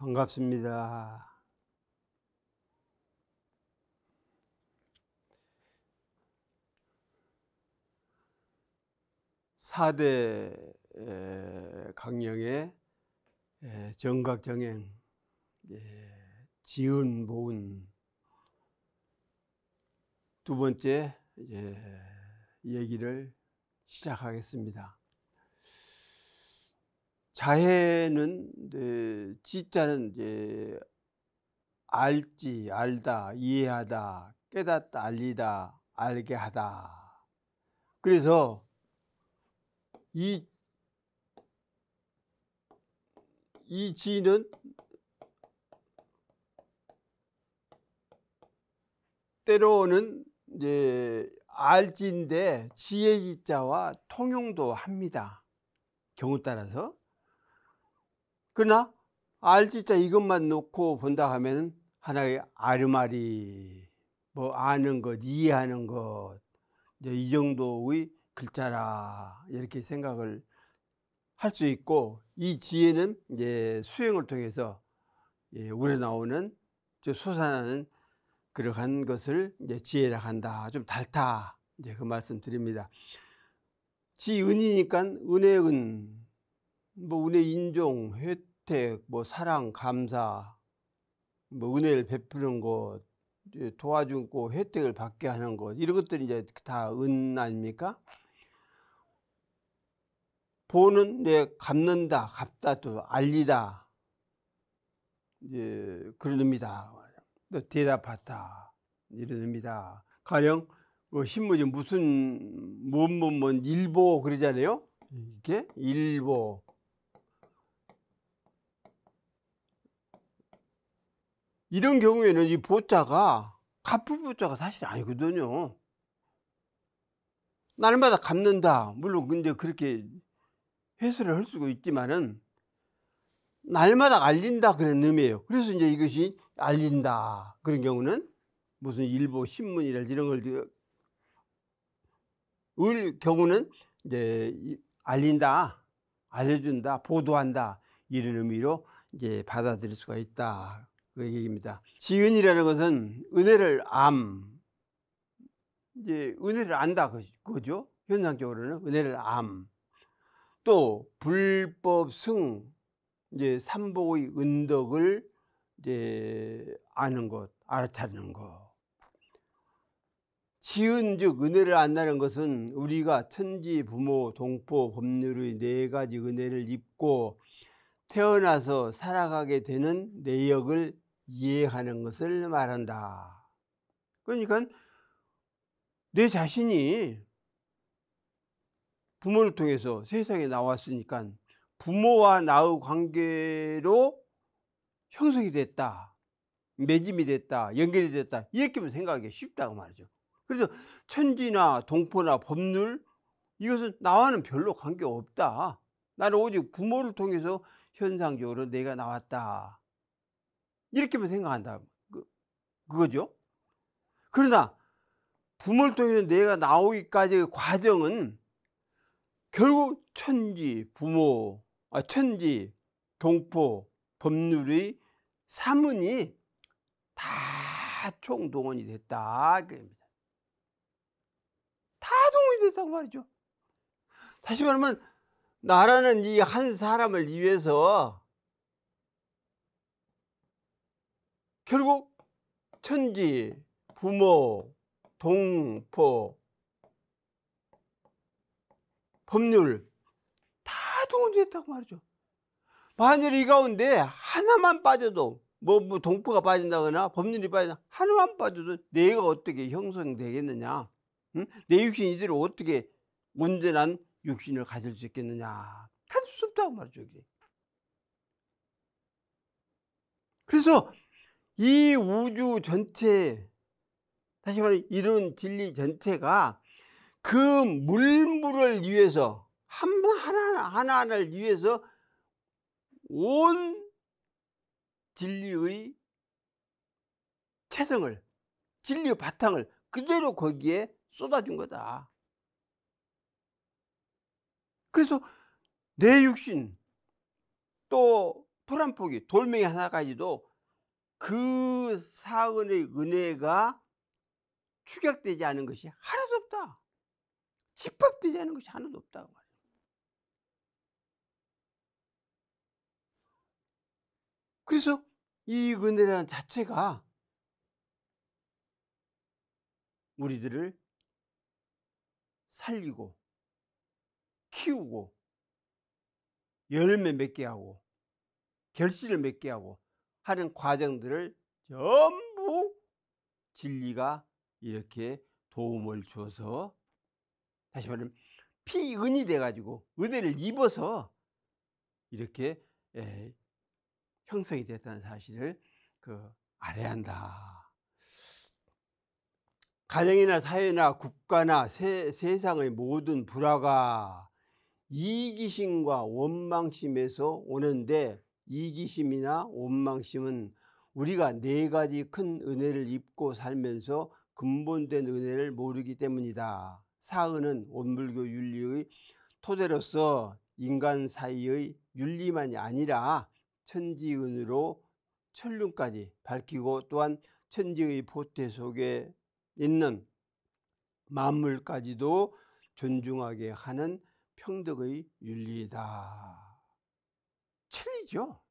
반갑습니다. 4대 강령의 정각정행 예, 지은 모은두 번째 예, 얘기를 시작하겠습니다. 자해는 지자는 이제 알지 알다 이해하다 깨닫다 알리다 알게 하다 그래서 이, 이 지는 때로는 이제 알지인데 지혜지자와 통용도 합니다 경우 따라서 그러나 알지자 이것만 놓고 본다 하면 하나의 아르마리 뭐 아는 것 이해하는 것이 정도의 글자라 이렇게 생각을 할 수 있고 이 지혜는 이제 수행을 통해서 예, 우러나오는 솟아나는 그러한 것을 이제 지혜라 한다 좀닳다 이제 그 말씀 드립니다 지은이니까 은혜은 뭐 은혜 인종 회 앞에 뭐 사랑, 감사, 뭐 은혜를 베푸는 것, 예, 도와주고 혜택을 받게 하는 것, 이런 것들이 이제 다 은 아닙니까? 보는 내 갚는다, 갚다, 또 알리다. 예, 그런 의미다. 대답하다. 이런 의미다. 가령, 뭐 그 신문이 무슨, 뭔, 뭔, 뭔, 일보 그러잖아요? 이게 일보. 이런 경우에는 이 보자가 갚을 보자가 사실 아니거든요. 날마다 갚는다. 물론 근데 그렇게 회수를 할 수가 있지만은 날마다 알린다 그런 의미예요. 그래서 이제 이것이 알린다 그런 경우는 무슨 일부신문이나 이런 걸 을 경우는 이제 알린다, 알려준다, 보도한다 이런 의미로 이제 받아들일 수가 있다. 그 얘기입니다. 지은이라는 것은 은혜를 암, 이제 은혜를 안다 그거죠. 현상적으로는 은혜를 암. 또 불법 승, 이제 삼복의 은덕을 이제 아는 것, 알아차리는 것. 지은 즉 은혜를 안다는 것은 우리가 천지 부모 동포 법률의 네 가지 은혜를 입고 태어나서 살아가게 되는 내역을 이해하는 것을 말한다. 그러니까 내 자신이 부모를 통해서 세상에 나왔으니까 부모와 나의 관계로 형성이 됐다. 매짐이 됐다. 연결이 됐다. 이렇게 생각하기 쉽다고 말이죠. 그래서 천지나 동포나 법률 이것은 나와는 별로 관계없다. 나는 오직 부모를 통해서 현상적으로 내가 나왔다. 이렇게만 생각한다. 그, 그거죠. 그러나 붐을 통해서 내가 나오기까지의 그 과정은 결국 천지, 부모, 아, 천지, 동포, 법률의 사문이 다 총동원이 됐다. 그럽니다. 다 동원이 됐다고 말이죠. 다시 말하면 나라는 이 한 사람을 위해서 결국 천지, 부모, 동포, 법률 다 동원됐다고 말이죠. 만일 이 가운데 하나만 빠져도 뭐, 뭐 동포가 빠진다거나 법률이 빠진다 하나만 빠져도 내가 어떻게 형성되겠느냐 응? 내 육신이 대로 어떻게 온전한 육신을 가질 수 있겠느냐 가질 수 없다고 말이죠. 그래서 이 우주 전체 다시 말해 이런 진리 전체가 그 물물을 위해서 한 하나 하나를 위해서 온 진리의 체성을 진리의 바탕을 그대로 거기에 쏟아준 거다. 그래서 내 육신 또불안 포기 돌멩이 하나까지도 그 사은의 은혜가 축약되지 않은 것이 하나도 없다. 집합되지 않은 것이 하나도 없다. 그래서 이 은혜라는 자체가 우리들을 살리고 키우고 열매 맺게 하고 결실을 맺게 하고 하는 과정들을 전부 진리가 이렇게 도움을 줘서 다시 말하면 피은이 돼가지고 은혜를 입어서 이렇게 에, 예, 형성이 됐다는 사실을 그 알아야 한다. 가정이나 사회나 국가나 세, 상의 모든 불화가 이기심과 원망심에서 오는데 이기심이나 원망심은 우리가 네 가지 큰 은혜를 입고 살면서 근본된 은혜를 모르기 때문이다. 사은은 원불교 윤리의 토대로서 인간 사이의 윤리만이 아니라 천지은으로 천륜까지 밝히고 또한 천지의 보태 속에 있는 만물까지도 존중하게 하는 평등의 윤리이다. 진리죠.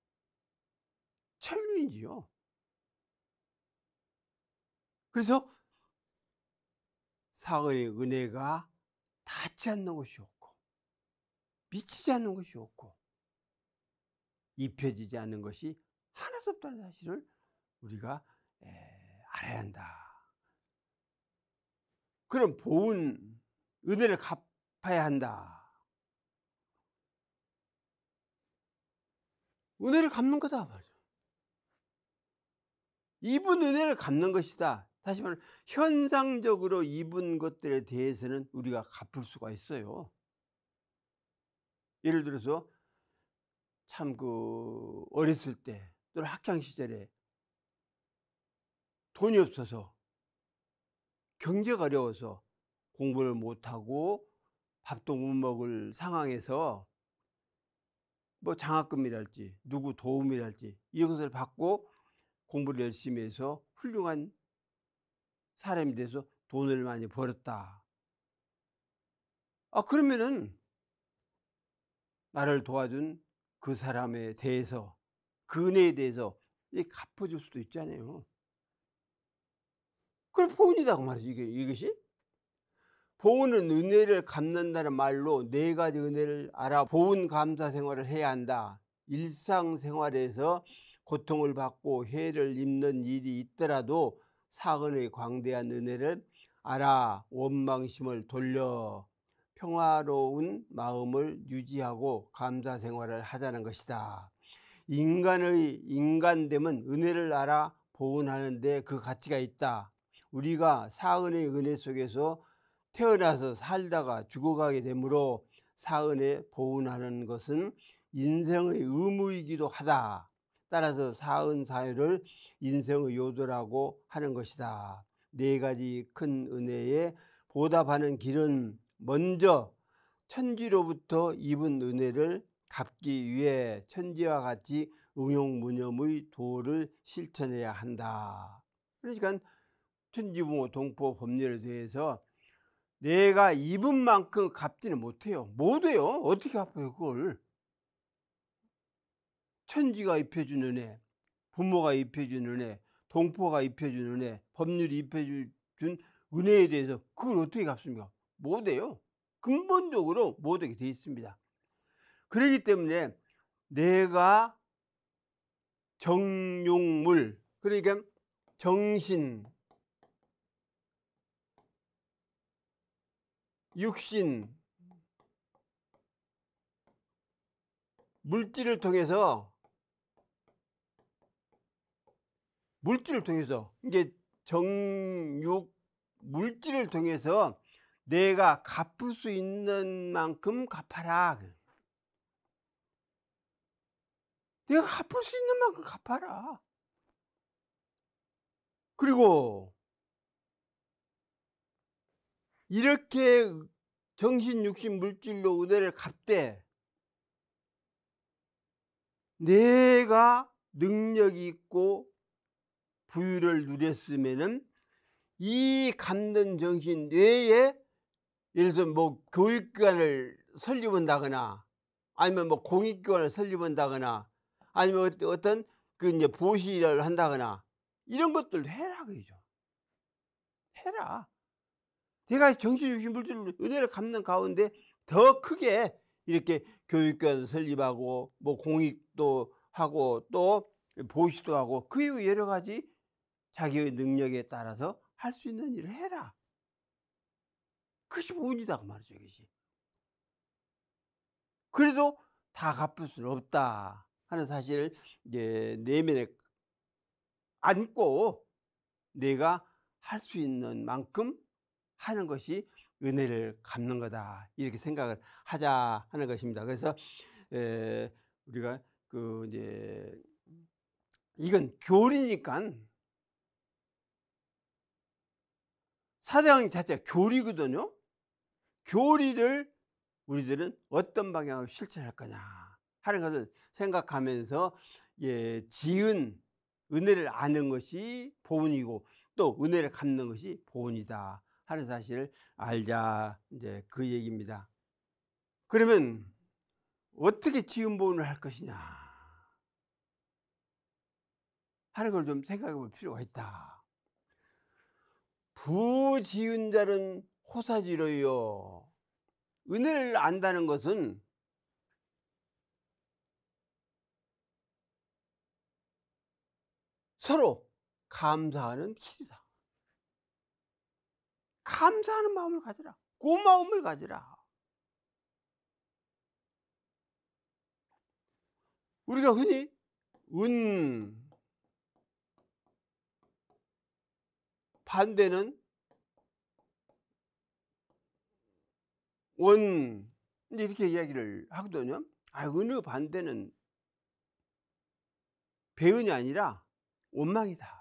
진리지요. 그래서 사흘의 은혜가 닿지 않는 것이 없고 미치지 않는 것이 없고 입혀지지 않는 것이 하나도 없다는 사실을 우리가 에, 알아야 한다. 그럼 보은 은혜를 갚아야 한다. 은혜를 갚는 거다 말이죠. 입은 은혜를 갚는 것이다. 다시 말해 현상적으로 입은 것들에 대해서는 우리가 갚을 수가 있어요. 예를 들어서 참 그 어렸을 때 또는 학창 시절에 돈이 없어서 경제가 어려워서 공부를 못하고 밥도 못 먹을 상황에서 뭐 장학금이랄지 누구 도움이랄지 이런 것을 받고 공부를 열심히 해서 훌륭한 사람이 돼서 돈을 많이 벌었다. 아 그러면은 나를 도와준 그 사람에 대해서 그은에 대해서 갚아줄 수도 있잖아요. 그걸 포인이다고 말이지 이것이. 보은은 은혜를 갚는다는 말로 네 가지 은혜를 알아 보은 감사 생활을 해야 한다. 일상생활에서 고통을 받고 해를 입는 일이 있더라도 사근의 광대한 은혜를 알아 원망심을 돌려 평화로운 마음을 유지하고 감사 생활을 하자는 것이다. 인간의 인간됨은 은혜를 알아 보은하는데 그 가치가 있다. 우리가 사은의 은혜 속에서 태어나서 살다가 죽어가게 되므로 사은에 보훈하는 것은 인생의 의무이기도 하다. 따라서 사은 사유를 인생의 요도라고 하는 것이다. 네 가지 큰 은혜에 보답하는 길은 먼저 천지로부터 입은 은혜를 갚기 위해 천지와 같이 응용무념의 도를 실천해야 한다. 그러니까 천지부모 동포 법률에 대해서 내가 입은 만큼 갚지는 못해요. 못해요. 어떻게 갚아요, 그걸? 천지가 입혀주는 애, 부모가 입혀주는 애, 동포가 입혀주는 애, 법률이 입혀준 은혜에 대해서 그걸 어떻게 갚습니까? 못해요. 근본적으로 못하게 돼 있습니다. 그러기 때문에 내가 정용물, 그러니까 정신, 육신 물질을 통해서 물질을 통해서 이게 정육 물질을 통해서 내가 갚을 수 있는 만큼 갚아라. 내가 갚을 수 있는 만큼 갚아라. 그리고 이렇게 정신 육신 물질로 은혜를 갚되 내가 능력이 있고 부유를 누렸으면은 이 갚는 정신 뇌에 예를 들어 뭐 교육기관을 설립한다거나 아니면 뭐 공익기관을 설립한다거나 아니면 어떤 그 이제 보시를 한다거나 이런 것들 해라 그죠 해라 내가 정치 중심 물질 은혜를 갚는 가운데 더 크게 이렇게 교육교도 설립하고 뭐 공익도 하고 또 보시도 하고 그 이후 여러 가지 자기의 능력에 따라서 할 수 있는 일을 해라. 그것이 본이다 그 말이죠. 그것이. 그래도 다 갚을 수는 없다 하는 사실을 이제 내면에 안고 내가 할 수 있는 만큼 하는 것이 은혜를 갚는 거다 이렇게 생각을 하자 하는 것입니다. 그래서 에, 우리가 그 이제 이건 교리니까 사대왕 자체 교리거든요. 교리를 우리들은 어떤 방향으로 실천할 거냐 하는 것을 생각하면서 예, 지은 은혜를 아는 것이 보은이고 또 은혜를 갚는 것이 보은이다 하는 사실을 알자 이제 그 얘기입니다. 그러면 어떻게 지음 보훈을 할 것이냐 하는 걸 좀 생각해 볼 필요가 있다. 부지은 자는 호사지로요. 은혜를 안다는 것은 서로 감사하는 길이다. 감사하는 마음을 가지라. 고마움을 가지라. 우리가 흔히 은 반대는 원 이렇게 이야기를 하거든요. 아, 은의 반대는 배은이 아니라 원망이다.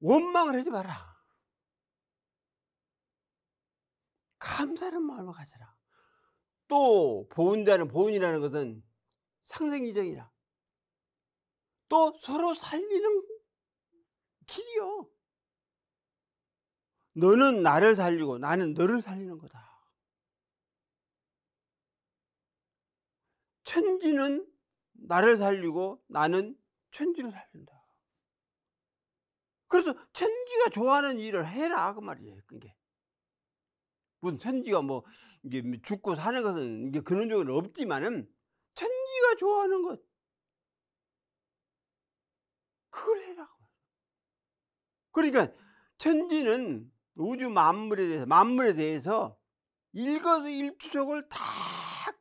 원망을 하지 마라. 감사하는 마음을 가져라. 또 보은자는 보은이라는 것은 상생이정이라. 또 서로 살리는 길이요. 너는 나를 살리고 나는 너를 살리는 거다. 천지는 나를 살리고 나는 천지를 살린다. 그래서 천지가 좋아하는 일을 해라 그 말이에요. 그게 무슨 천지가 뭐 이게 뭐 죽고 사는 것은 이게 근원적으 없지만은 천지가 좋아하는 것 그걸 해라. 그 그러니까 천지는 우주 만물에 대해서 만물에 대해서 일거수일투석을 다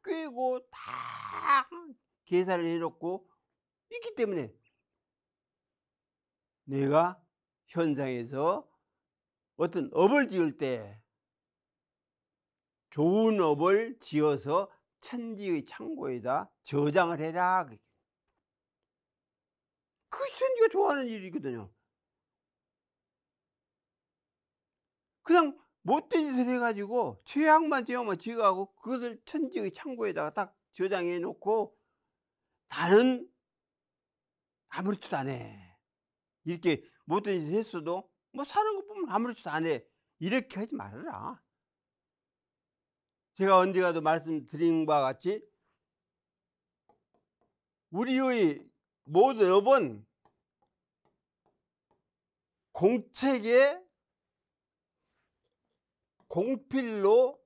꿰고 다 계산을 해놓고 있기 때문에 내가 현장에서 어떤 업을 지을 때 좋은 업을 지어서 천지의 창고에다 저장을 해라. 그것이 천지가 좋아하는 일이거든요. 그냥 못된 짓을 해가지고 최악만지악만 지어하고 그것을 천지의 창고에다가 딱 저장해 놓고 다른 아무렇지도 않 해. 이렇게 뭐든지 했어도 뭐 사는 것 보면 아무렇지도 않아. 이렇게 하지 말아라. 제가 언제가도 말씀드린 바와 같이 우리의 모든 업은 공책의 공필로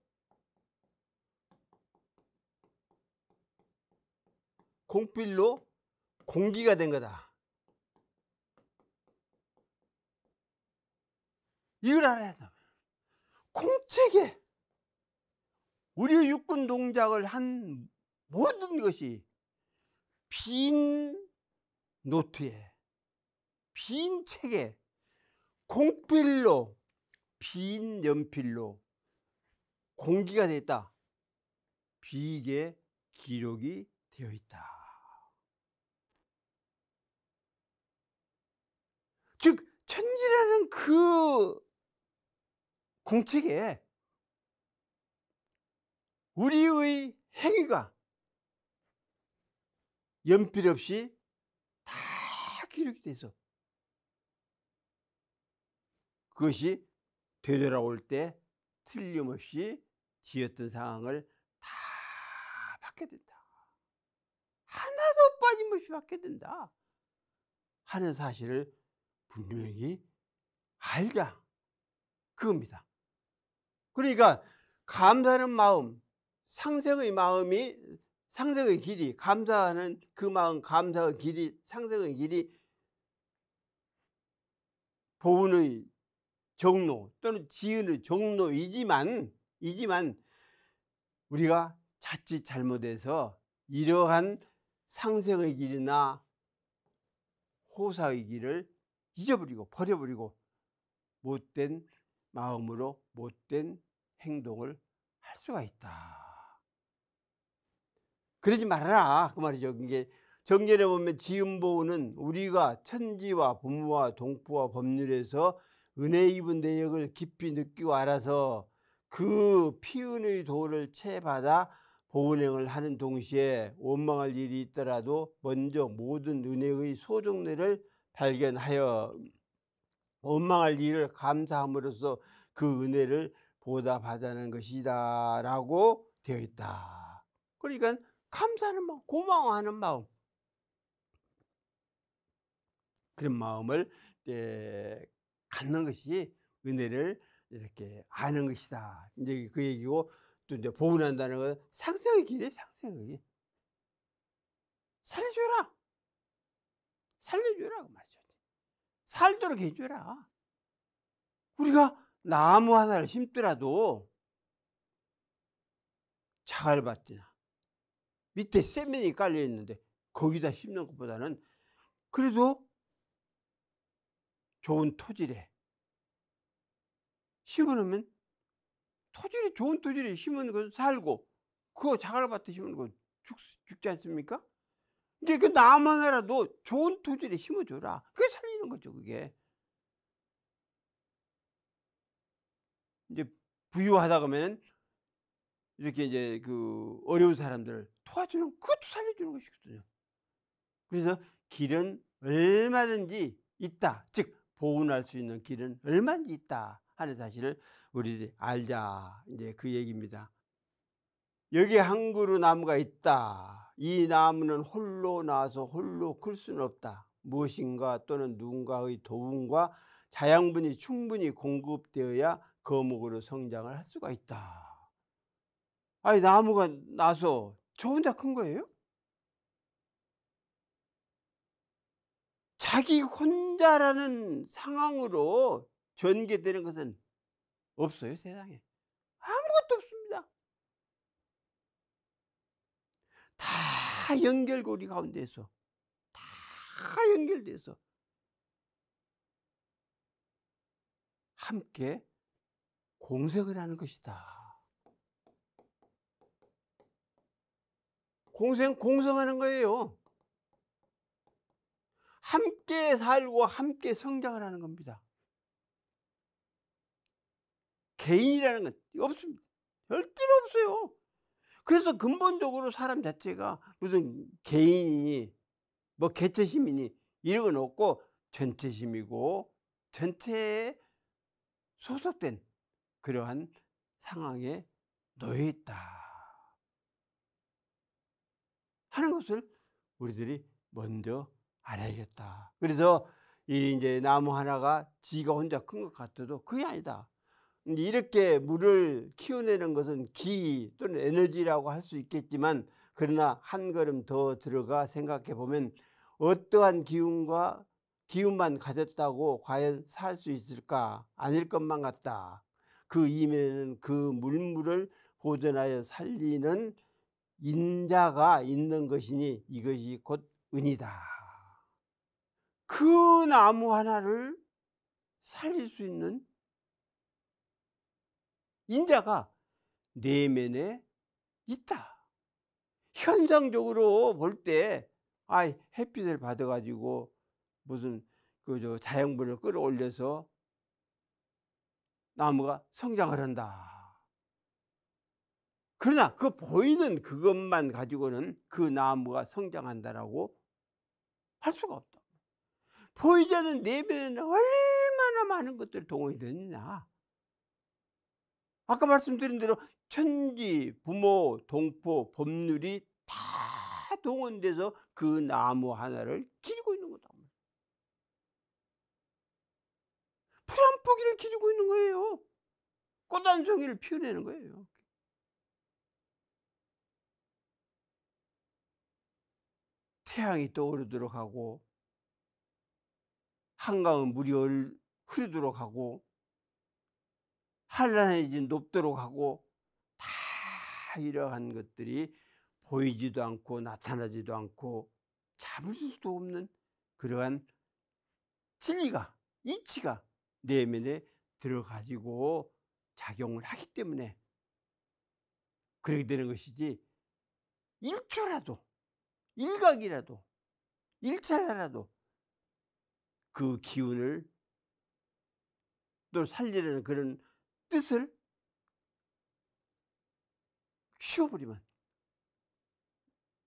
공필로 공기가 된 거다. 이걸 알아야 한다. 공책에 우리 육군 동작을 한 모든 것이 빈 노트에 빈 책에 공필로 빈 연필로 공기가 되어 있다. 비게 기록이 되어 있다. 즉 천지라는 그 공책에 우리의 행위가 연필 없이 다 기록이 돼서 그것이 되돌아올 때 틀림없이 지었던 상황을 다 받게 된다. 하나도 빠짐없이 받게 된다. 하는 사실을 분명히 알자. 그겁니다. 그러니까 감사하는 마음, 상생의 마음이 상생의 길이 감사하는 그 마음 감사의 길이 상생의 길이 보은의 정로 또는 지은의 정로이지만 이지만 우리가 자칫 잘못해서 이러한 상생의 길이나 호사의 길을 잊어버리고 버려버리고 못된 마음으로 못된 행동을 할 수가 있다. 그러지 말아라. 그 말이죠. 이게 정전에 보면 지음보호는 우리가 천지와 부모와 동포와 법률에서 은혜 입은 내역을 깊이 느끼고 알아서 그 피운의 도를 채받아 보은행을 하는 동시에 원망할 일이 있더라도 먼저 모든 은혜의 소중내를 발견하여 원망할 일을 감사함으로써 그 은혜를 보답하자는 것이다 라고 되어 있다. 그러니까 감사하는 마음, 고마워하는 마음. 그런 마음을 예, 갖는 것이 은혜를 이렇게 아는 것이다. 이제 그 얘기고 또 이제 보훈한다는 건 상생의 길이 상생의 길. 살려줘라! 살려줘라! 그 말이죠. 살도록 해줘라. 우리가 나무 하나를 심더라도 자갈밭이나 밑에 세면이 깔려 있는데 거기다 심는 것보다는 그래도 좋은 토질에 심으면 토질이 좋은 토질에 심은 건 살고 그거 자갈밭에 심은 건 죽, 죽지 않습니까? 이제 그 나무 하나라도 좋은 토질에 심어줘라. 그게 살리는 거죠, 그게. 이제 부유하다 그러면 이렇게 이제 그 어려운 사람들을 도와주는 그것도 살려주는 것이거든요. 그래서 길은 얼마든지 있다. 즉 보훈할 수 있는 길은 얼마든지 있다 하는 사실을 우리 알자. 이제 그 얘기입니다. 여기 한 그루 나무가 있다. 이 나무는 홀로 나서 홀로 클 수는 없다. 무엇인가 또는 누군가의 도움과 자양분이 충분히 공급되어야 거목으로 성장을 할 수가 있다. 아니, 나무가 나서 저 혼자 큰 거예요? 자기 혼자라는 상황으로 전개되는 것은 없어요, 세상에. 아무것도 없습니다. 다 연결고리 가운데서, 다 연결돼서 함께 공색을 하는 것이다. 공생, 공성하는 거예요. 함께 살고 함께 성장을 하는 겁니다. 개인이라는 건 없습니다. 절대로 없어요. 그래서 근본적으로 사람 자체가 무슨 개인이니 뭐 개체심이니 이런 건 없고 전체심이고 전체에 소속된 그러한 상황에 놓여 있다 하는 것을 우리들이 먼저 알아야겠다. 그래서 이 이제 나무 하나가 지가 혼자 큰 것 같아도 그게 아니다. 이렇게 물을 키워내는 것은 기 또는 에너지라고 할 수 있겠지만 그러나 한 걸음 더 들어가 생각해 보면 어떠한 기운과 기운만 가졌다고 과연 살 수 있을까? 아닐 것만 같다. 그 이면에는 그 물물을 보존하여 살리는 인자가 있는 것이니 이것이 곧 은이다. 그 나무 하나를 살릴 수 있는 인자가 내면에 있다. 현상적으로 볼 때, 아, 햇빛을 받아가지고 무슨 그 저 자연분을 끌어올려서 나무가 성장을 한다. 그러나 그 보이는 그것만 가지고는 그 나무가 성장한다라고 할 수가 없다. 보이지 않는 내면에는 얼마나 많은 것들이 동원이 되느냐. 아까 말씀드린 대로 천지, 부모, 동포, 법률이 다 동원돼서 그 나무 하나를 기르고 풀안뿌기를 기르고 있는 거예요. 꽃단성이를 피워내는 거예요. 태양이 떠오르도록 하고 한강은 물이 흐르도록 하고 한란해진 높도록 하고 다 이러한 것들이 보이지도 않고 나타나지도 않고 잡을 수도 없는 그러한 진리가 이치가 내면에 들어가지고 작용을 하기 때문에 그렇게 되는 것이지 1초라도 일각이라도 일찰라라도 그 기운을 또 살리려는 그런 뜻을 쉬어버리면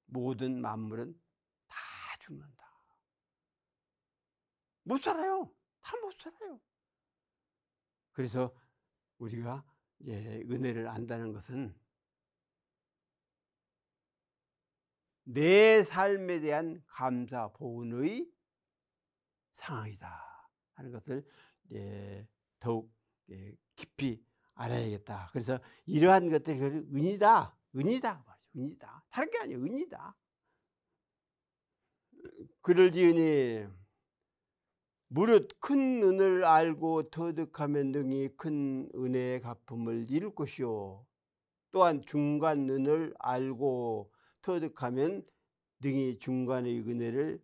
모든 만물은 다 죽는다. 못 살아요. 다 못 살아요. 그래서 우리가 예, 은혜를 안다는 것은 내 삶에 대한 감사 보은의 상황이다 하는 것을 예, 더욱 예, 깊이 알아야겠다. 그래서 이러한 것들이 은이다, 은이다, 은이다. 다른 게아니에 은이다. 그를 지으니 무릇 큰 은을 알고 터득하면 능히 큰 은혜의 갚음을 잃룰 것이요 또한 중간 은을 알고 터득하면 능히 중간의 은혜를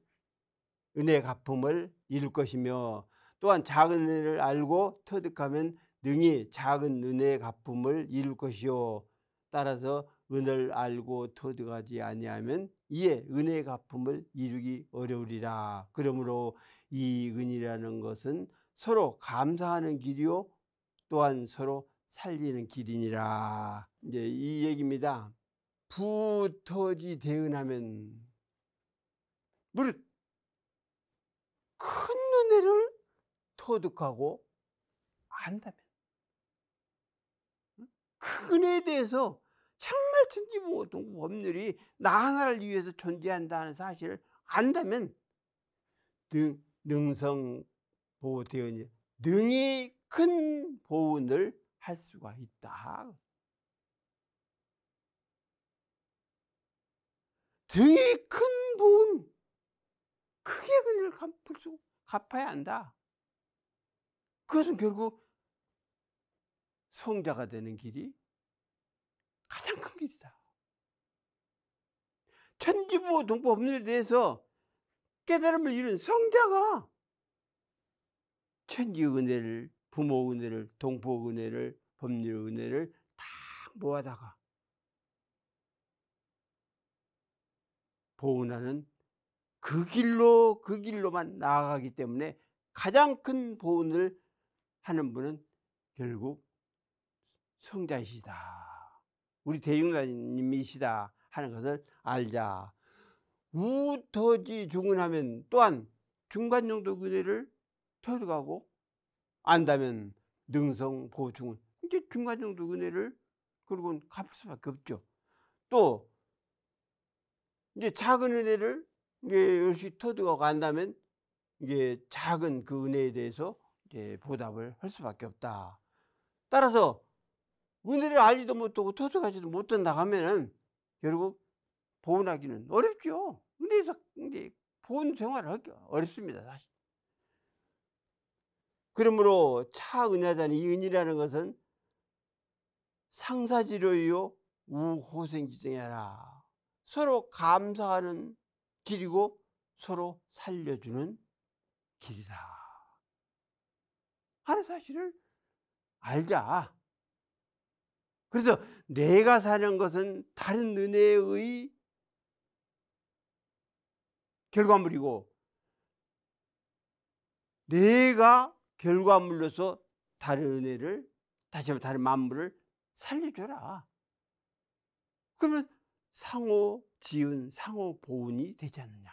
은혜 갚음을 이룰 것이며 또한 작은 은혜를 알고 터득하면 능히 작은 은혜의 갚음을 이룰 것이요 따라서 은을 알고 터득하지 아니하면 이에 은혜의 갚음을 이루기 어려우리라. 그러므로 이 은이라는 것은 서로 감사하는 길이요 또한 서로 살리는 길이니라. 이제 이 얘기입니다. 부터지 대응하면 무릇 큰 은혜를 터득하고 안다면 큰 은혜에 대해서 정말 천지보통 법률이 나 하나를 위해서 존재한다는 사실을 안다면 능, 능성 보호 대원이 능이 큰 보훈을 할 수가 있다. 등이 큰 보훈, 크게 그늘 갚을 수, 갚아야 한다. 그것은 결국 성자가 되는 길이 가장 큰 길이다. 천지부 동법률에 대해서 깨달음을 잃은 성자가 천지 은혜를 부모 은혜를 동포 은혜를 법률 은혜를 다 모아다가 보은하는 그 길로 그 길로만 나아가기 때문에 가장 큰 보은을 하는 분은 결국 성자이시다. 우리 대중가님이시다 하는 것을 알자. 우터지 중은하면 또한 중간 정도 그대를 터득하고 안다면 능성 보충은 이제 중간 정도 은혜를 그리고 갚을 수밖에 없죠. 또 이제 작은 은혜를 이제 열심 터득하고 간다면 이게 작은 그 은혜에 대해서 이제 보답을 할 수밖에 없다. 따라서 은혜를 알지도 못하고 터득하지도 못한다 하면은 결국 보온하기는 어렵죠. 은혜에서 이제 보온 생활을 하기 어렵습니다, 사실. 그러므로 차은하자는 이 은이라는 것은 상사지로요 우호생지정이라 서로 감사하는 길이고 서로 살려주는 길이다 하는 사실을 알자 그래서 내가 사는 것은 다른 은혜의 결과물이고 내가 결과물로서 다른 은혜를 다시 한번 다른 만물을 살려줘라. 그러면 상호 지은 상호 보훈이 되지 않느냐.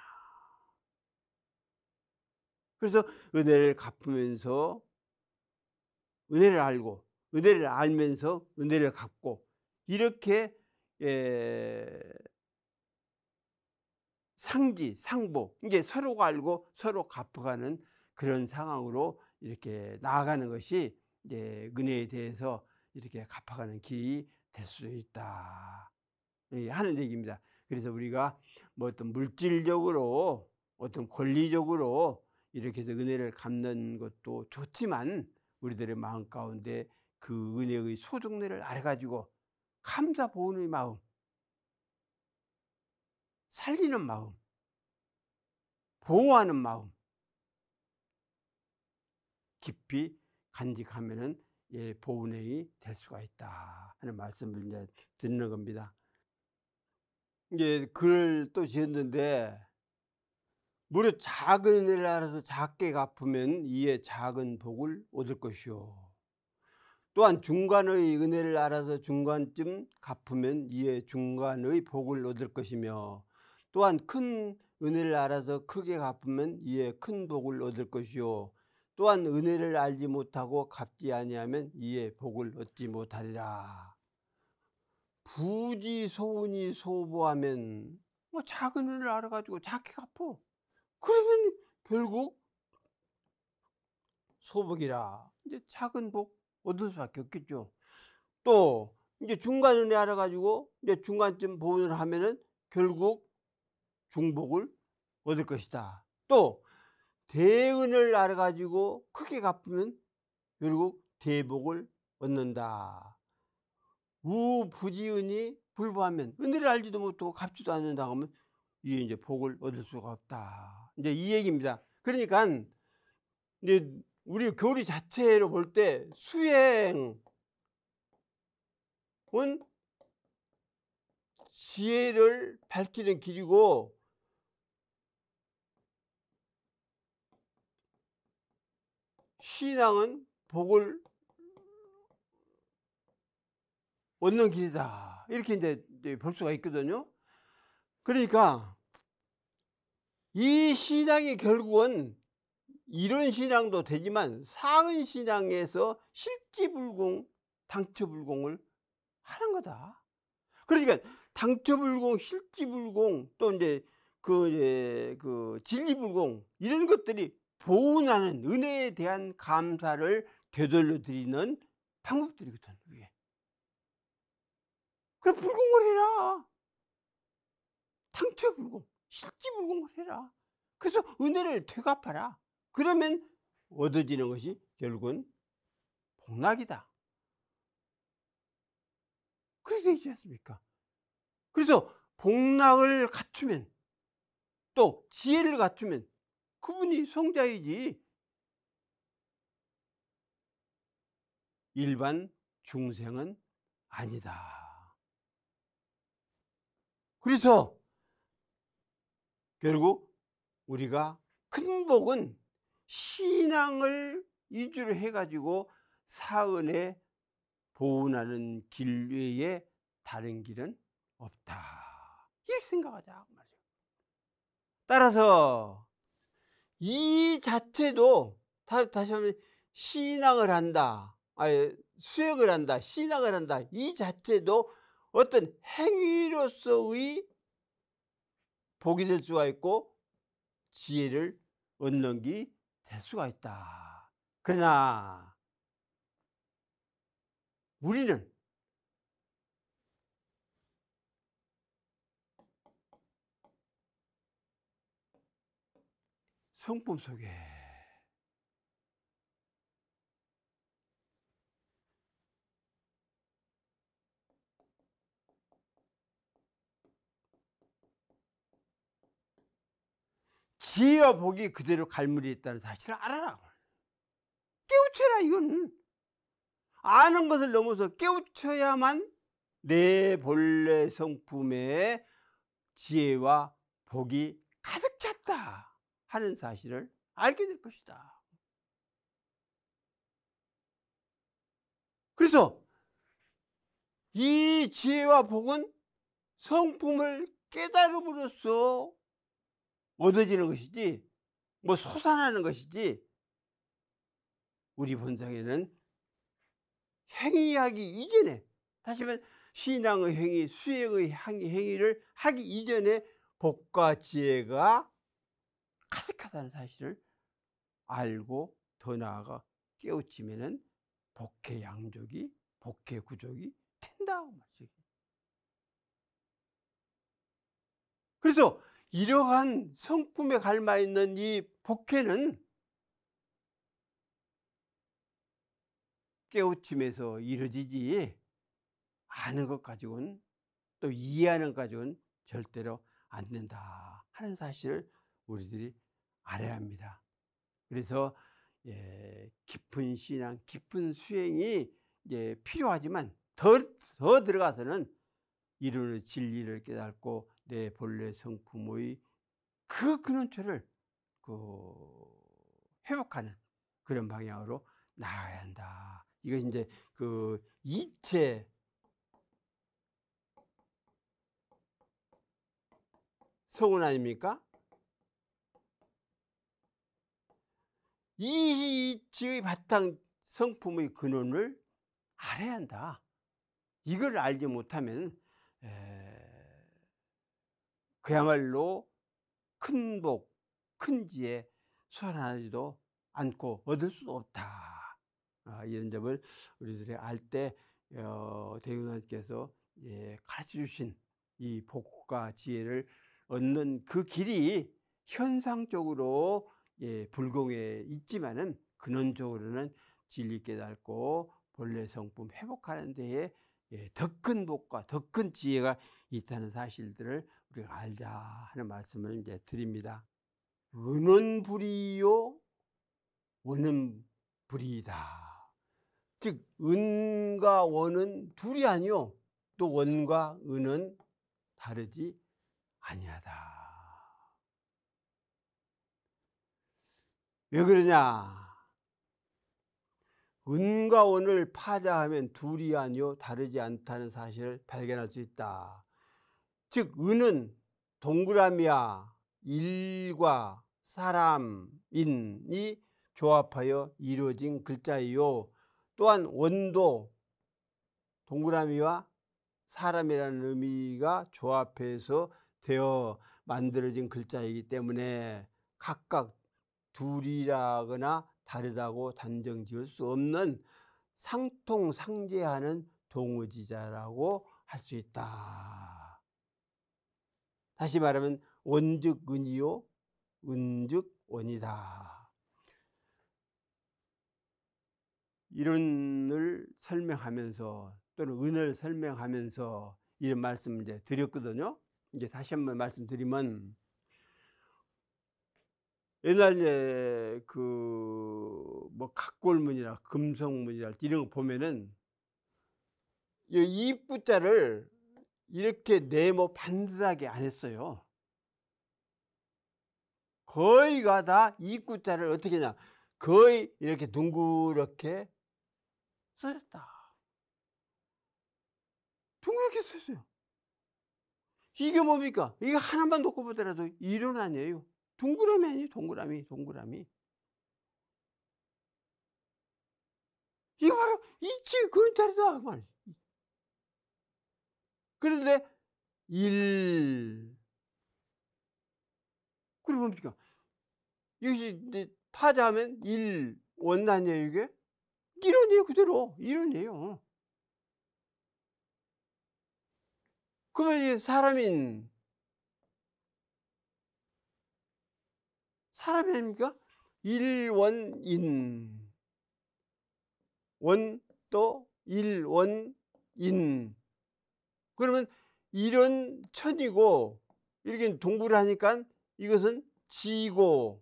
그래서 은혜를 갚으면서 은혜를 알고 은혜를 알면서 은혜를 갚고 이렇게 예, 상지 상보 이제 서로가 알고 서로 갚아가는 그런 상황으로 이렇게 나아가는 것이 이제 은혜에 대해서 이렇게 갚아가는 길이 될 수도 있다 예, 하는 얘기입니다. 그래서 우리가 뭐 어떤 물질적으로 어떤 권리적으로 이렇게 해서 은혜를 갚는 것도 좋지만 우리들의 마음 가운데 그 은혜의 소중내를 알아가지고 감사 보은의 마음, 살리는 마음, 보호하는 마음, 깊이 간직하면은 예, 보은행이 될 수가 있다 하는 말씀을 이제 듣는 겁니다. 이제 글을 또 지었는데 무려 작은 일을 알아서 작게 갚으면 이에 작은 복을 얻을 것이요. 또한 중간의 은혜를 알아서 중간쯤 갚으면 이에 중간의 복을 얻을 것이며 또한 큰 은혜를 알아서 크게 갚으면 이에 큰 복을 얻을 것이요 또한 은혜를 알지 못하고 갚지 아니하면 이에 복을 얻지 못하리라 부지 소운이 소보하면 뭐 작은 은혜를 알아가지고 작게 갚어 그러면 결국 소복이라 이제 작은 복 얻을 수밖에 없겠죠. 또 이제 중간 은혜 알아가지고 이제 중간쯤 보온을 하면은 결국 중복을 얻을 것이다. 또 대은을 알아가지고 크게 갚으면 결국 대복을 얻는다. 우부지은이 불부하면 은혜를 알지도 못하고 갚지도 않는다 하면 이게 이제 복을 얻을 수가 없다. 이제 이 얘기입니다. 그러니까 이제 우리 교리 자체로 볼 때 수행은 지혜를 밝히는 길이고 신앙은 복을 얻는 길이다. 이렇게 이제 볼 수가 있거든요. 그러니까 이 신앙이 결국은 이런 신앙도 되지만 사은 신앙에서 실지불공 당처불공을 하는 거다. 그러니까 당처불공, 실지불공 또 이제 그, 이제 그 진리불공 이런 것들이 보은하는 은혜에 대한 감사를 되돌려 드리는 방법들이거든. 그게. 그 불공을 해라. 당처불공, 실지불공을 해라. 그래서 은혜를 되갚아라. 그러면 얻어지는 것이 결국은 복락이다. 그렇게 되지 않습니까? 그래서 복락을 갖추면 또 지혜를 갖추면 그분이 성자이지 일반 중생은 아니다. 그래서 결국 우리가 큰 복은 신앙을 위주로 해가지고 사은에 보은하는 길 외에 다른 길은 없다. 이렇게 생각하자. 그 따라서 이 자체도 다시 한번 신앙을 한다. 아니, 수역을 한다. 신앙을 한다. 이 자체도 어떤 행위로서의 복이 될 수가 있고 지혜를 얻는 길이 될 수가 있다. 그러나 우리는 성품 속에 지혜와 복이 그대로 갈무리 있다는 사실을 알아라. 깨우쳐라 이건. 아는 것을 넘어서 깨우쳐야만 내 본래 성품의 지혜와 복이 가득 찼다 하는 사실을 알게 될 것이다. 그래서 이 지혜와 복은 성품을 깨달음으로써 얻어지는 것이지 뭐 예. 소산하는 것이지 우리 본성에는 행위하기 이전에 다시 말해 신앙의 행위, 수행의 행위를 하기 이전에 복과 지혜가 가득하다는 사실을 알고 더 나아가 깨우치면은 복해 양족이 복해 구족이 된다고 말이죠. 그래서 이러한 성품에 갈마 있는 이 복회는 깨우침에서 이루어지지 아는 것 가지고는 또 이해하는 가지고는 절대로 안 된다 하는 사실을 우리들이 알아야 합니다. 그래서 예, 깊은 신앙, 깊은 수행이 예, 필요하지만 더, 더 들어가서는 이루는 진리를 깨닫고 내 본래 성품의 그 근원체를 그 회복하는 그런 방향으로 나아야 한다. 이것이 제그 이체 성운 아닙니까? 이치의 바탕 성품의 근원을 알아야 한다. 이걸 알지 못하면 에... 그야말로 큰 복, 큰 지혜 수환하지도 않고 얻을 수도 없다. 아, 이런 점을 우리들이 알때 어, 대윤하께서 예, 가르쳐 주신 이 복과 지혜를 얻는 그 길이 현상적으로 예, 불공에 있지만은 근원적으로는 진리 깨닫고 본래 성품 회복하는 데에 예, 더큰 복과 더 큰 지혜가 있다는 사실들을 우리가 알자 하는 말씀을 이제 드립니다. 은은 불이요, 원은 불이다. 즉, 은과 원은 둘이 아니요. 또 원과 은은 다르지 아니하다. 왜 그러냐? 은과 원을 파자하면 둘이 아니요 다르지 않다는 사실을 발견할 수 있다. 즉 은은 동그라미와 일과 사람인이 조합하여 이루어진 글자이요 또한 원도 동그라미와 사람이라는 의미가 조합해서 되어 만들어진 글자이기 때문에 각각 둘이라거나 다르다고 단정 지을 수 없는 상통상제하는 동의지자라고 할 수 있다. 다시 말하면 원즉 은이요 은즉 원이다. 이론을 설명하면서 또는 은을 설명하면서 이런 말씀을 이제 드렸거든요. 이제 다시 한번 말씀드리면 옛날에 그 뭐 각골문이라 금성문이라 이런 거 보면은 이 입부자를 이렇게 네모 뭐 반듯하게 안 했어요. 거의가 다 입구자를 어떻게 냐 거의 이렇게 둥그렇게 써졌다. 둥그렇게 써졌어요. 이게 뭡니까? 이게 하나만 놓고 보더라도 이론 아니에요. 동그라미 아니에요. 동그라미, 동그라미. 이거 바로 이치 그림자리다. 그 말이죠. 그런데 1. 그리고 뭡니까? 이것이 파자하면 1 원단이에요, 이게? 이론이에요, 그대로. 이론이에요. 그러면 사람인, 사람이 아닙니까? 일원인. 원 또 일원인. 그러면 이런 천이고 이렇게 동부를 하니까 이것은 지고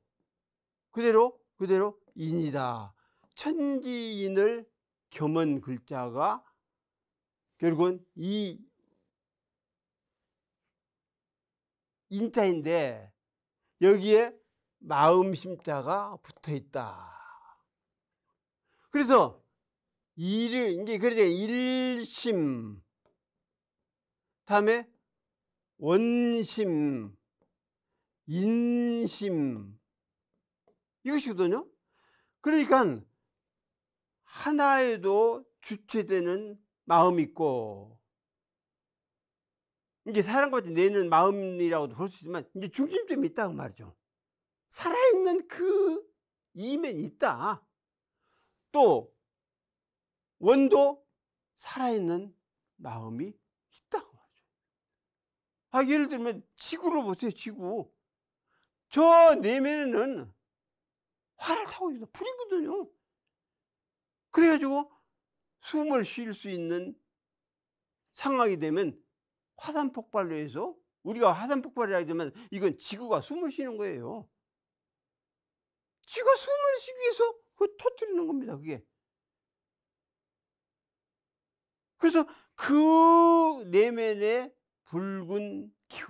그대로 그대로 인이다. 천지인을 겸은 글자가 결국은 이 인자인데 여기에 마음 심자가 붙어 있다. 그래서 일 이제 그러니까 일심 다음에 원심, 인심 이것이거든요. 그러니까 하나에도 주체되는 마음이 있고 이제 사람과 같 내는 마음이라고도 볼 수 있지만 이제 중심점이 있다고 그 말이죠. 살아있는 그 이면이 있다. 또 원도 살아있는 마음이 있다. 아, 예를 들면 지구를 보세요, 지구. 저 내면에는 화를 타고 있어. 불이거든요. 그래가지고 숨을 쉴 수 있는 상황이 되면 화산 폭발로 해서 우리가 화산 폭발이라고 되면 이건 지구가 숨을 쉬는 거예요. 지구가 숨을 쉬기 위해서 그 터뜨리는 겁니다, 그게. 그래서 그 내면에 붉은 기운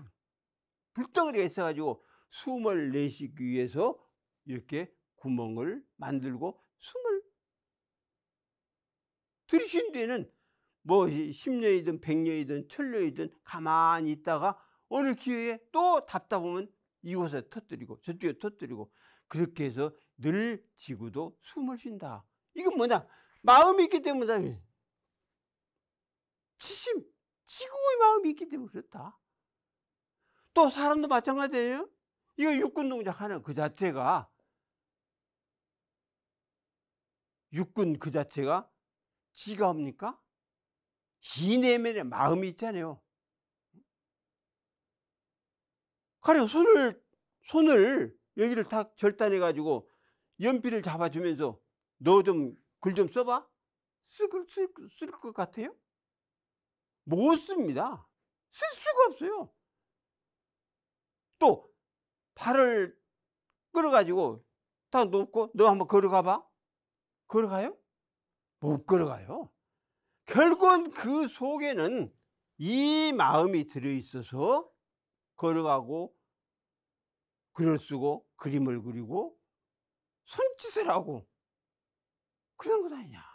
불덩어리가 있어가지고 숨을 내쉬기 위해서 이렇게 구멍을 만들고 숨을 들이쉰 뒤에는 뭐 10년이든 100년이든 천년이든 가만히 있다가 어느 기회에 또 답답하면 이곳에 터뜨리고 저쪽에 터뜨리고 그렇게 해서 늘 지구도 숨을 쉰다. 이건 뭐냐? 마음이 있기 때문이다. 지심. 지구의 마음이 있기 때문에 그렇다. 또 사람도 마찬가지예요. 이거 육군 동작 하는 그 자체가 육군 그 자체가 지가 합니까? 이 내면에 마음이 있잖아요. 그래 손을 손을 여기를 탁 절단해 가지고 연필을 잡아주면서 너 좀 글 좀 써봐. 쓸 것 같아요? 못 씁니다. 쓸 수가 없어요. 또 발을 끌어가지고 다 놓고 너 한번 걸어가 봐. 걸어가요? 못 걸어가요. 결국은 그 속에는 이 마음이 들어있어서 걸어가고 글을 쓰고 그림을 그리고 손짓을 하고 그런 것 아니냐.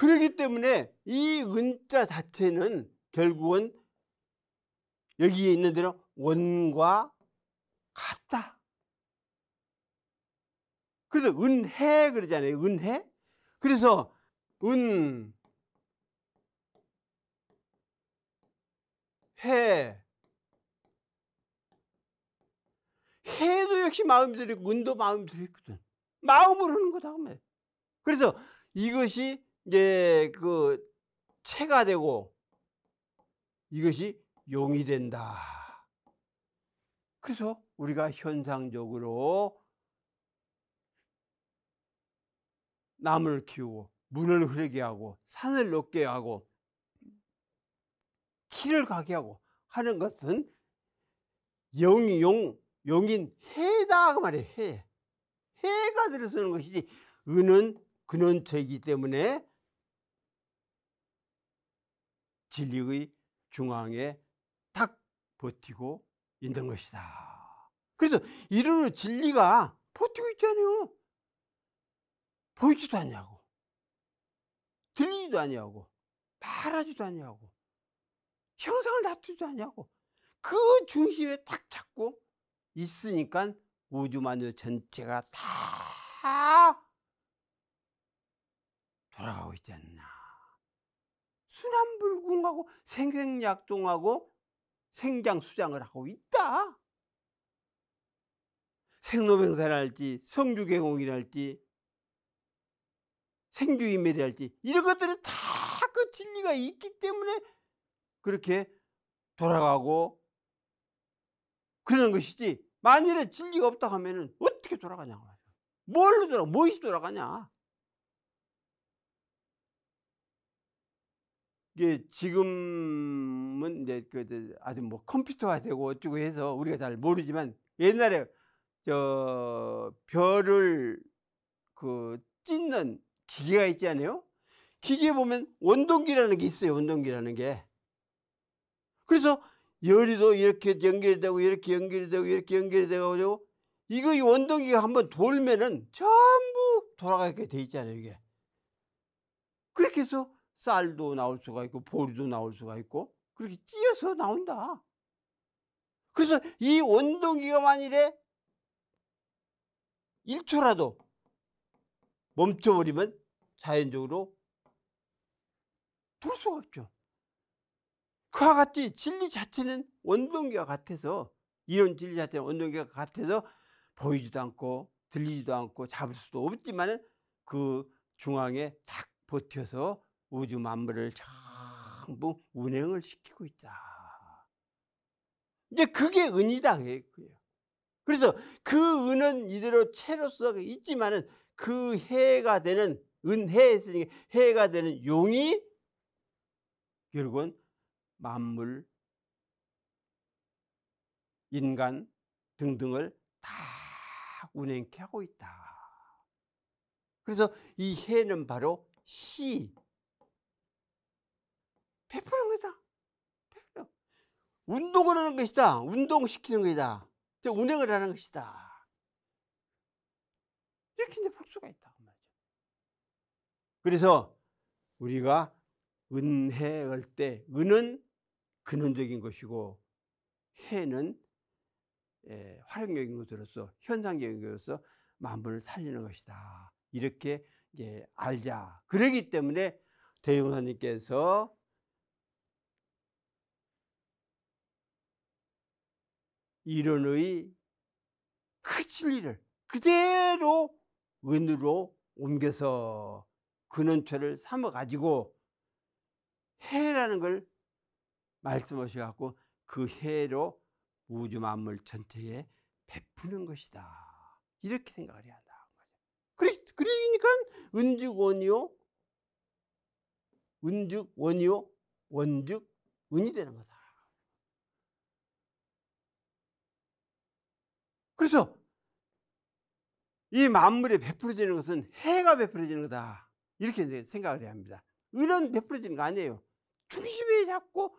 그러기 때문에 이 은자 자체는 결국은 여기에 있는 대로 원과 같다. 그래서 은해 그러잖아요. 은해. 그래서 은, 해. 해도 역시 마음이 들고 은도 마음이 들거든 마음으로 하는 거다. 그 그래서 이것이 이제 그 체가 되고 이것이 용이 된다. 그래서 우리가 현상적으로 나무를 키우고 물을 흐르게 하고 산을 높게 하고 길을 가게 하고 하는 것은 영이 용 용인 해다 그 말이에요 해 해가 들어서는 것이지 은은 근원체이기 때문에 진리의 중앙에 딱 버티고 있는 것이다. 그래서 이르 진리가 버티고 있잖아요. 보이지도 않냐고. 들리지도 않냐고. 말하지도 않냐고. 형상을 놔두지도 않냐고. 그 중심에 딱 잡고 있으니까 우주만유 전체가 다 돌아가고 있지 않나. 순환불공하고 생생약동하고 생장수장을 하고 있다. 생로병사랄지 성주개공이랄지 생주인멸이랄지 이런 것들이 다 그 진리가 있기 때문에 그렇게 돌아가고 그러는 것이지 만일에 진리가 없다 하면은 어떻게 돌아가냐고 뭘로 돌아, 무엇이 돌아가냐? 이게 지금은 이제 그 아주 뭐컴퓨터가 되고 어쩌고 해서 우리가 잘 모르지만 옛날에 저 별을 그 찢는 기계가 있지 않아요? 기계 보면 원동기라는 게 있어요. 원동기라는 게. 그래서 열이도 이렇게 연결 되고 이렇게 연결 되고 이렇게 연결 되고 이거 이 원동기가 한번 돌면은 전부 돌아가게 돼 있잖아요. 이게. 그렇게 해서 쌀도 나올 수가 있고 보리도 나올 수가 있고 그렇게 찌어서 나온다. 그래서 이 원동기가 만일에 1초라도 멈춰버리면 자연적으로 돌 수가 없죠. 그와 같이 진리 자체는 원동기와 같아서 이런 진리 자체는 원동기와 같아서 보이지도 않고 들리지도 않고 잡을 수도 없지만 그 중앙에 탁 버텨서 우주 만물을 전부 운행을 시키고 있다. 이제 그게 은이다. 그래서 그 은은 이대로 채로서 있지만은 그 해가 되는 은해였으 해가 되는 용이 결국은 만물, 인간 등등을 다 운행케 하고 있다. 그래서 이 해는 바로 시, 베푸는 거다. 베풀어. 운동을 하는 것이다. 운동시키는 것이다. 운행을 하는 것이다. 이렇게 이제 복수가 있다. 그 그래서 우리가 은혜할 때 은은 근원적인 것이고 해는 예, 활용적인 것으로서 현상적인 것으로서 만물을 살리는 것이다. 이렇게 예, 알자. 그러기 때문에 대용사님께서 이론의그 진리를 그대로 은으로 옮겨서 근원체를 삼아 가지고 해라는 걸 말씀하셔 갖고 그 해로 우주 만물 전체에 베푸는 것이다. 이렇게 생각을 해야 한다. 그러니까 은즉 원이요. 은즉 원이요. 원즉 은이 되는 거다. 그래서 이 만물이 베풀어지는 것은 해가 베풀어지는 거다. 이렇게 생각을 해야 합니다. 이런 베풀어지는 거 아니에요. 중심에 잡고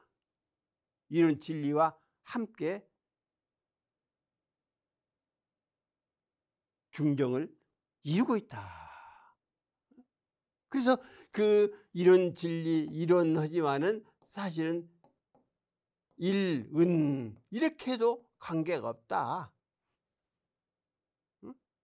이런 진리와 함께 중정을 이루고 있다. 그래서 그 이런 진리, 이런하지만은 사실은 일, 은 이렇게 해도 관계가 없다.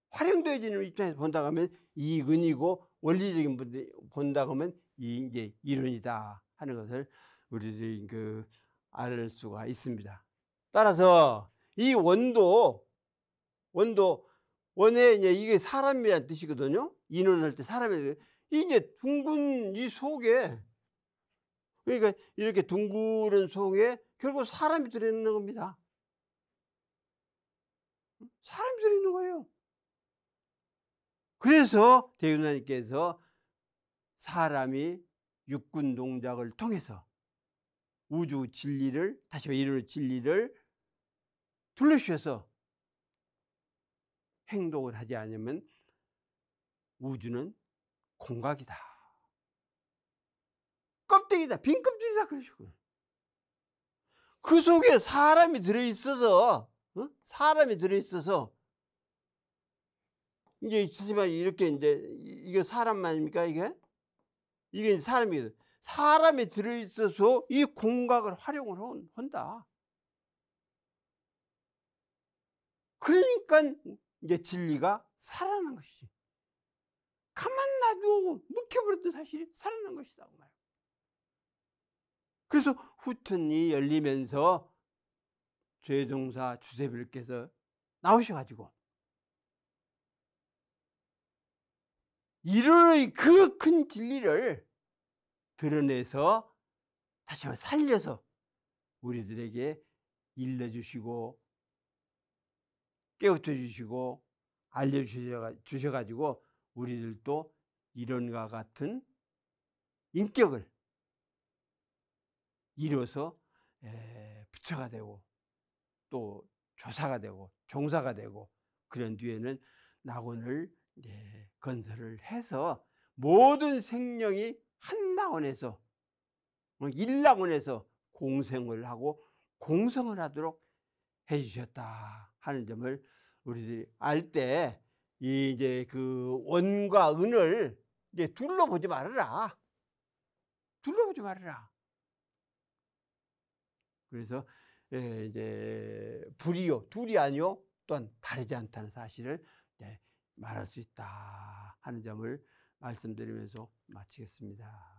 활용되어지는 입장에서 본다고 하면 이근이고 원리적인 분들 본다고 하면 이 이제 이론이다 하는 것을 우리들이 그 알 수가 있습니다. 따라서 이 원도 원도 원에 이제 이게 사람이란 뜻이거든요. 인원할 때 사람이 이제 둥근 이 속에 그러니까 이렇게 둥그런 속에 결국 사람이 들어있는 겁니다. 사람이 들어있는 거예요. 그래서 대유하님께서 사람이 육군 동작을 통해서 우주 진리를 다시 이룰 진리를 둘러주셔서 행동을 하지 않으면 우주는 공각이다. 껍데기다. 빈 껍질이다. 그러시고. 그 속에 사람이 들어있어서, 어? 사람이 들어있어서 이게 주님만 이렇게 이제 이게 사람아닙니까 이게? 이게 사람이 사람이 들어있어서 이 공각을 활용을 한다. 그러니까 이제 진리가 살아난 것이지. 가만 놔도 묵혀버렸던 사실이 살아난 것이다. 그래서 후튼이 열리면서 죄종사 주세빌께서 나오셔가지고 이론의 그 큰 진리를 드러내서 다시 한번 살려서 우리들에게 일러주시고 깨우쳐 주시고 알려주셔가지고 우리들도 이론과 같은 인격을 이뤄서 부처가 되고 또 조사가 되고 종사가 되고 그런 뒤에는 낙원을 네, 건설을 해서 모든 생명이 한 낙원에서 뭐 일낙원에서 공생을 하고 공성을 하도록 해주셨다 하는 점을 우리들이 알 때 이제 그 원과 은을 이제 둘러보지 말아라 둘러보지 말아라 그래서 예, 이제 불이요 둘이 아니요 또한 다르지 않다는 사실을 네, 말할 수 있다 하는 점을 말씀드리면서 마치겠습니다.